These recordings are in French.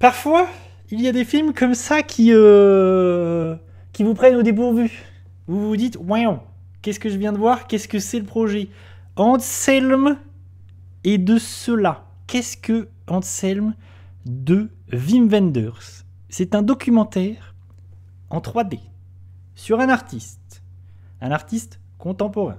Parfois, il y a des films comme ça qui, euh, qui vous prennent au dépourvu. Vous vous dites, voyons, qu'est-ce que je viens de voir Qu'est-ce que c'est le projet Anselm et de cela. Qu'est-ce que Anselm de Wim Wenders C'est un documentaire en 3D sur un artiste, un artiste contemporain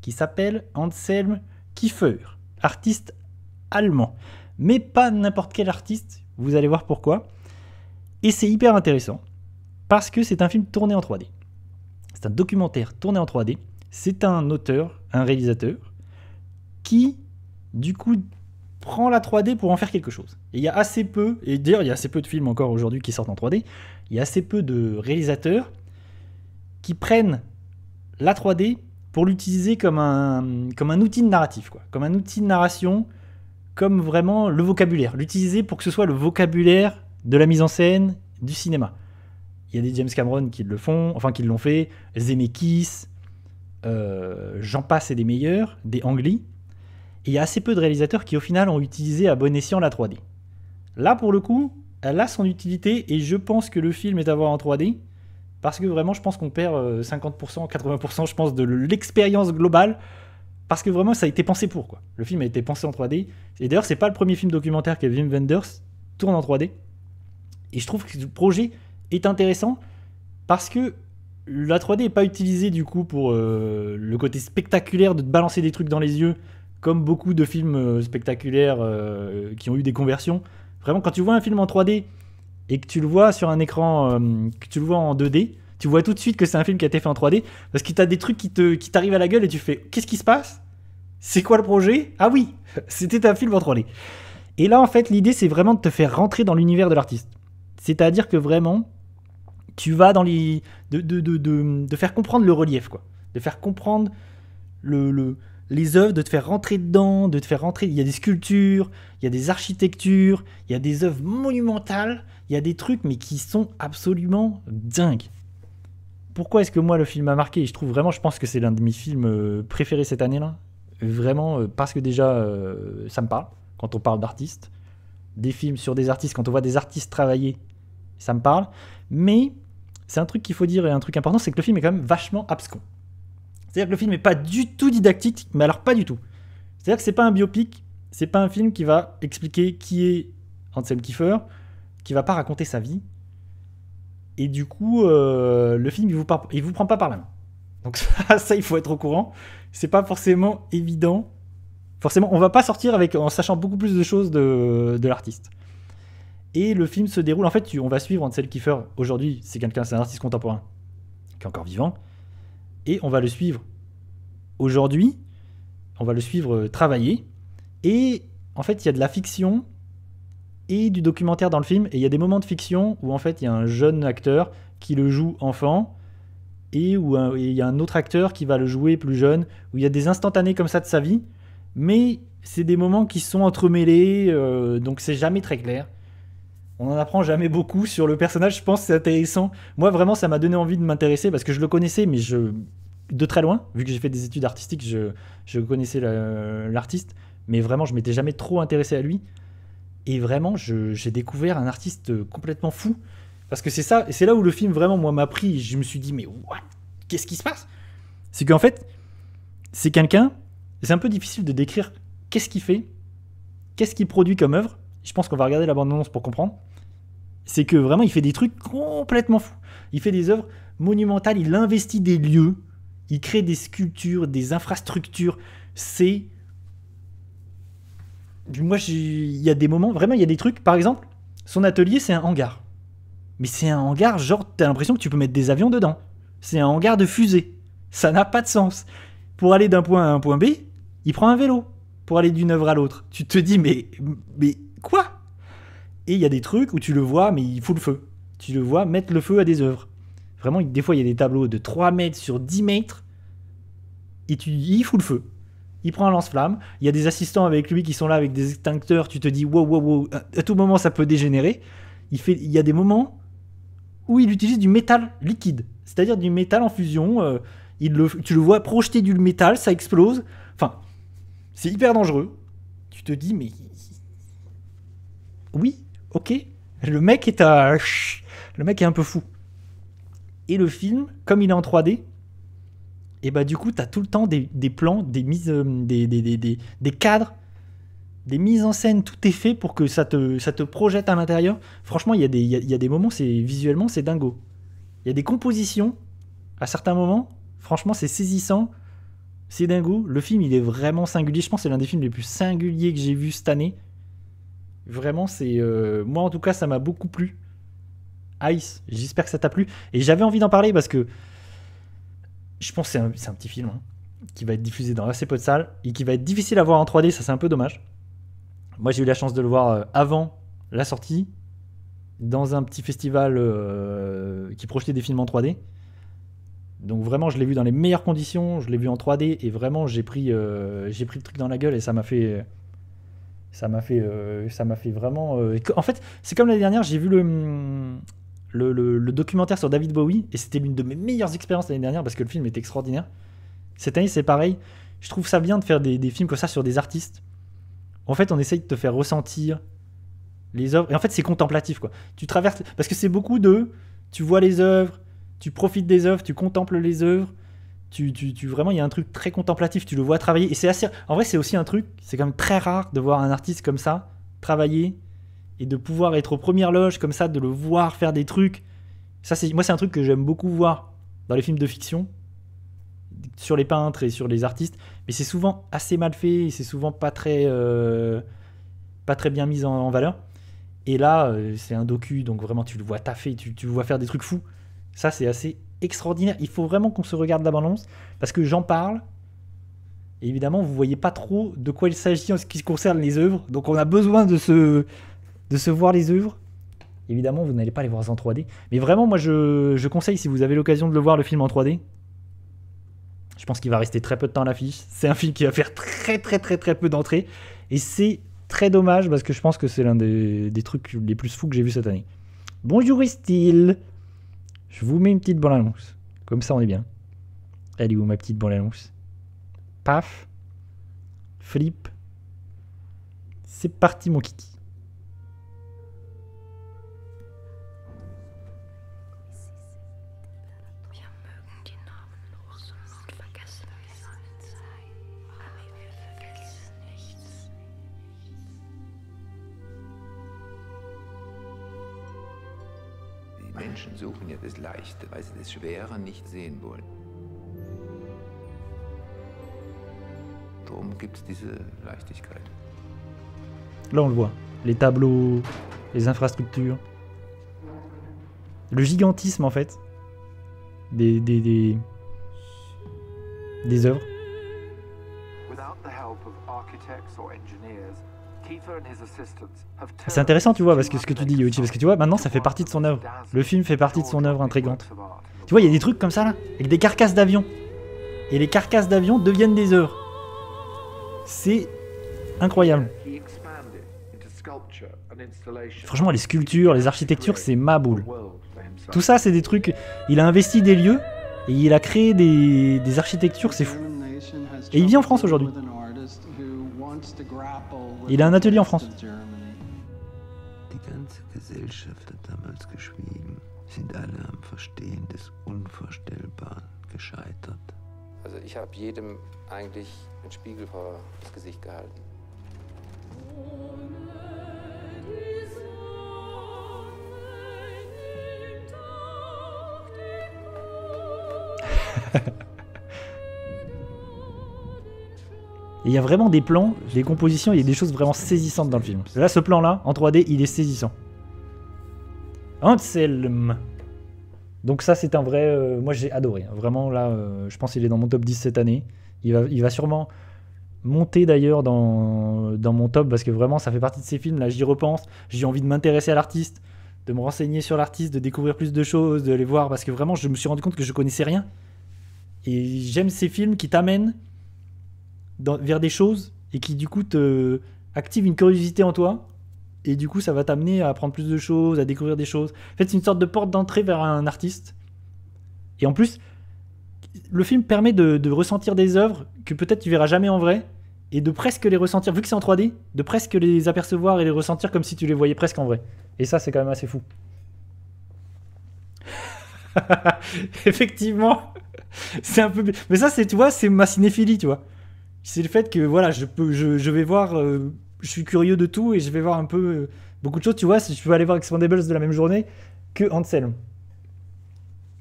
qui s'appelle Anselm Kiefer, artiste allemand. Mais pas n'importe quel artiste, vous allez voir pourquoi. Et c'est hyper intéressant parce que c'est un film tourné en 3D. C'est un documentaire tourné en 3D. C'est un auteur, un réalisateur, qui, du coup, prend la 3D pour en faire quelque chose. Et il y a assez peu, et d'ailleurs, il y a assez peu de films encore aujourd'hui qui sortent en 3D, il y a assez peu de réalisateurs qui prennent la 3D pour l'utiliser comme un, comme un outil de narratif, quoi. comme un outil de narration comme vraiment le vocabulaire, l'utiliser pour que ce soit le vocabulaire de la mise en scène du cinéma. Il y a des James Cameron qui le font, enfin qui l'ont fait, Zemeckis, euh, j'en passe et des meilleurs, des Anglis, Et il y a assez peu de réalisateurs qui au final ont utilisé à bon escient la 3D. Là pour le coup, elle a son utilité et je pense que le film est à voir en 3D parce que vraiment je pense qu'on perd 50%, euh, 80% je pense de l'expérience globale parce que vraiment ça a été pensé pour quoi. Le film a été pensé en 3D. Et d'ailleurs, c'est pas le premier film documentaire que Wim Wenders tourne en 3D. Et je trouve que ce projet est intéressant parce que la 3D n'est pas utilisée du coup pour euh, le côté spectaculaire de te balancer des trucs dans les yeux, comme beaucoup de films euh, spectaculaires euh, qui ont eu des conversions. Vraiment, quand tu vois un film en 3D et que tu le vois sur un écran, que tu le vois en 2D, tu vois tout de suite que c'est un film qui a été fait en 3D parce que tu as des trucs qui t'arrivent qui à la gueule et tu fais qu'est-ce qui se passe c'est quoi le projet Ah oui, c'était un film en 3D. Et là, en fait, l'idée, c'est vraiment de te faire rentrer dans l'univers de l'artiste. C'est-à-dire que vraiment, tu vas dans les. De, faire comprendre le relief, quoi. De faire comprendre le, les œuvres, de te faire rentrer dedans, de te faire rentrer. Il y a des sculptures, il y a des architectures, il y a des œuvres monumentales, il y a des trucs, mais qui sont absolument dingues. Pourquoi est-ce que moi, le film m'a marqué je trouve vraiment, je pense que c'est l'un de mes films euh, préférés cette année-là. Vraiment, euh, parce que déjà, euh, ça me parle quand on parle d'artistes. Des films sur des artistes, quand on voit des artistes travailler, ça me parle. Mais c'est un truc qu'il faut dire et un truc important, c'est que le film est quand même vachement abscon. C'est-à-dire que le film n'est pas du tout didactique, mais alors pas du tout. C'est-à-dire que c'est pas un biopic, c'est pas un film qui va expliquer qui est Ansel Kiefer, qui va pas raconter sa vie. Et du coup, euh, le film, il vous, il vous prend pas par la main. Donc ça, ça, il faut être au courant c'est pas forcément évident. Forcément, on va pas sortir avec, en sachant beaucoup plus de choses de, l'artiste. Et le film se déroule. En fait, on va suivre Ansel Kiefer. Aujourd'hui, c'est quelqu'un, c'est un artiste contemporain qui est encore vivant. Et on va le suivre aujourd'hui. On va le suivre euh, travailler. Et en fait, il y a de la fiction et du documentaire dans le film. Et il y a des moments de fiction où en fait, il y a un jeune acteur qui le joue enfant et où il y a un autre acteur qui va le jouer plus jeune, où il y a des instantanés comme ça de sa vie, mais c'est des moments qui sont entremêlés, euh, donc c'est jamais très clair. On n'en apprend jamais beaucoup sur le personnage, je pense c'est intéressant. Moi vraiment ça m'a donné envie de m'intéresser parce que je le connaissais, mais je de très loin, vu que j'ai fait des études artistiques, je, je connaissais l'artiste, mais vraiment je m'étais jamais trop intéressé à lui. Et vraiment j'ai découvert un artiste complètement fou. Parce que c'est ça, et c'est là où le film vraiment moi m'a pris. Je me suis dit mais what Qu'est-ce qui se passe C'est qu'en fait, c'est quelqu'un. C'est un peu difficile de décrire qu'est-ce qu'il fait, qu'est-ce qu'il produit comme œuvre. Je pense qu'on va regarder la bande-annonce pour comprendre. C'est que vraiment il fait des trucs complètement fous. Il fait des œuvres monumentales. Il investit des lieux. Il crée des sculptures, des infrastructures. C'est moi, il y a des moments, vraiment, il y a des trucs. Par exemple, son atelier, c'est un hangar. Mais c'est un hangar, genre, t'as l'impression que tu peux mettre des avions dedans. C'est un hangar de fusées. Ça n'a pas de sens. Pour aller d'un point à un point B, il prend un vélo pour aller d'une œuvre à l'autre. Tu te dis, mais, mais quoi Et il y a des trucs où tu le vois, mais il fout le feu. Tu le vois mettre le feu à des œuvres. Vraiment, des fois, il y a des tableaux de 3 mètres sur 10 mètres, et tu, il fout le feu. Il prend un lance-flamme, il y a des assistants avec lui qui sont là avec des extincteurs, tu te dis, wow, wow, wow, à tout moment, ça peut dégénérer. Il, fait, il y a des moments où il utilise du métal liquide, c'est-à-dire du métal en fusion. Euh, il le, tu le vois projeter du métal, ça explose. Enfin, c'est hyper dangereux. Tu te dis, mais. Oui, ok. Le mec est Le mec est un peu fou. Et le film, comme il est en 3D, et bah du coup, tu as tout le temps des, des plans, des mises, euh, des, des, des cadres des mises en scène, tout est fait pour que ça te, ça te projette à l'intérieur. Franchement, il y, a des, moments, c'est visuellement, c'est dingo. Il y a des compositions, à certains moments, franchement, c'est saisissant, c'est dingo. Le film, il est vraiment singulier. Je pense que c'est l'un des films les plus singuliers que j'ai vu cette année. Vraiment, c'est. Euh, moi, en tout cas, ça m'a beaucoup plu. Ice, j'espère que ça t'a plu. Et j'avais envie d'en parler parce que. Je pense que c'est un, petit film hein, qui va être diffusé dans assez peu de salles et qui va être difficile à voir en 3D, ça c'est un peu dommage. Moi, j'ai eu la chance de le voir euh, avant la sortie, dans un petit festival euh, qui projetait des films en 3D. Donc vraiment, je l'ai vu dans les meilleures conditions, je l'ai vu en 3D et vraiment, j'ai pris, euh, j'ai pris le truc dans la gueule et ça m'a fait, ça m'a fait, ça m'a fait vraiment. En fait, c'est comme l'année dernière, j'ai vu mm, le, le, documentaire sur David Bowie et c'était l'une de mes meilleures expériences l'année dernière parce que le film était extraordinaire. Cette année, c'est pareil. Je trouve ça bien de faire des films comme ça sur des artistes en fait, on essaye de te faire ressentir les œuvres. Et en fait, c'est contemplatif, quoi. Tu traverses. Parce que c'est beaucoup de. Tu vois les œuvres, tu profites des œuvres, tu contemples les œuvres. Tu, tu, tu vraiment, il y a un truc très contemplatif. Tu le vois travailler. Et c'est assez. En vrai, c'est aussi un truc. C'est quand même très rare de voir un artiste comme ça travailler et de pouvoir être aux premières loges comme ça, de le voir faire des trucs. Ça, c'est moi, c'est un truc que j'aime beaucoup voir dans les films de fiction, sur les peintres et sur les artistes mais c'est souvent assez mal fait, c'est souvent pas très, euh, pas très bien mis en, valeur. Et là, euh, c'est un docu, donc vraiment tu le vois taffer, tu, tu le vois faire des trucs fous. Ça, c'est assez extraordinaire. Il faut vraiment qu'on se regarde balance, parce que j'en parle. évidemment, vous voyez pas trop de quoi il s'agit en ce qui concerne les œuvres. Donc on a besoin de se, de se voir les œuvres. Évidemment, vous n'allez pas les voir en 3D. Mais vraiment, moi, je, je conseille, si vous avez l'occasion de le voir, le film en 3D, je pense qu'il va rester très peu de temps à l'affiche. C'est un film qui va faire très très très très peu d'entrées. Et c'est très dommage parce que je pense que c'est l'un des, des, trucs les plus fous que j'ai vu cette année. Bonjour Estil Je vous mets une petite bonne annonce. Comme ça on est bien. allez est où ma petite bonne annonce Paf Flip C'est parti mon kiki Menschen suchen ja das Leichte, weil sie das Schwere nicht sehen wollen. Darum gibt es diese Leichtigkeit. Là, on le voit. Les tableaux, les infrastructures. Le gigantisme, en fait. Des, des, des, des œuvres. Without the help of architects or engineers, C'est intéressant, tu vois, parce que ce que tu dis, Yoichi, parce que tu vois, maintenant ça fait partie de son œuvre. Le film fait partie de son œuvre intrigante. Tu vois, il y a des trucs comme ça là, avec des carcasses d'avions. Et les carcasses d'avions deviennent des œuvres. C'est incroyable. Franchement, les sculptures, les architectures, c'est ma boule. Tout ça, c'est des trucs. Il a investi des lieux et il a créé des, des architectures, c'est fou. Et il vit en France aujourd'hui. Il a un atelier en France. Die ganze Gesellschaft hat damals geschwiegen, sind alle am Verstehen des Unvorstellbaren gescheitert. Also ich habe jedem eigentlich einen Spiegel vor das Gesicht gehalten. Et il y a vraiment des plans, des compositions, il y a des choses vraiment saisissantes dans le film. Là, ce plan-là, en 3D, il est saisissant. Anselm Donc ça, c'est un vrai... Euh, moi, j'ai adoré. Vraiment, là, euh, je pense qu'il est dans mon top 10 cette année. Il va, il va sûrement monter d'ailleurs dans, dans mon top, parce que vraiment, ça fait partie de ces films. Là, j'y repense, j'ai envie de m'intéresser à l'artiste, de me renseigner sur l'artiste, de découvrir plus de choses, de les voir, parce que vraiment, je me suis rendu compte que je connaissais rien. Et j'aime ces films qui t'amènent vers des choses et qui du coup te active une curiosité en toi et du coup ça va t'amener à apprendre plus de choses, à découvrir des choses. En fait, c'est une sorte de porte d'entrée vers un artiste. Et en plus, le film permet de, ressentir des œuvres que peut-être tu verras jamais en vrai et de presque les ressentir, vu que c'est en 3D, de presque les apercevoir et les ressentir comme si tu les voyais presque en vrai. Et ça, c'est quand même assez fou. Effectivement, c'est un peu. Mais ça, c'est, tu vois, c'est ma cinéphilie, tu vois c'est le fait que voilà, je, je, vais voir, euh, je suis curieux de tout et je vais voir un peu euh, beaucoup de choses. Tu vois, si je peux aller voir Expandables de la même journée que Anselm.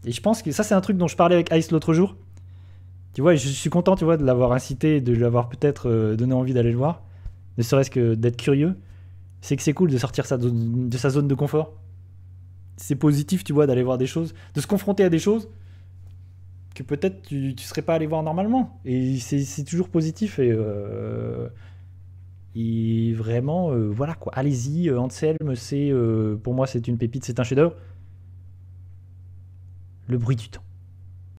Et je pense que ça, c'est un truc dont je parlais avec Ice l'autre jour. Tu vois, je suis content, tu vois, de l'avoir incité, de lui avoir peut-être euh, donné envie d'aller le voir, ne serait-ce que d'être curieux. C'est que c'est cool de sortir de sa zone de confort. C'est positif, tu vois, d'aller voir des choses, de se confronter à des choses que peut-être tu, ne serais pas allé voir normalement. Et c'est toujours positif. Et, euh, vraiment, euh, voilà quoi. Allez-y, euh, Anselme, c'est pour moi c'est une pépite, c'est un chef-d'œuvre. Le bruit du temps.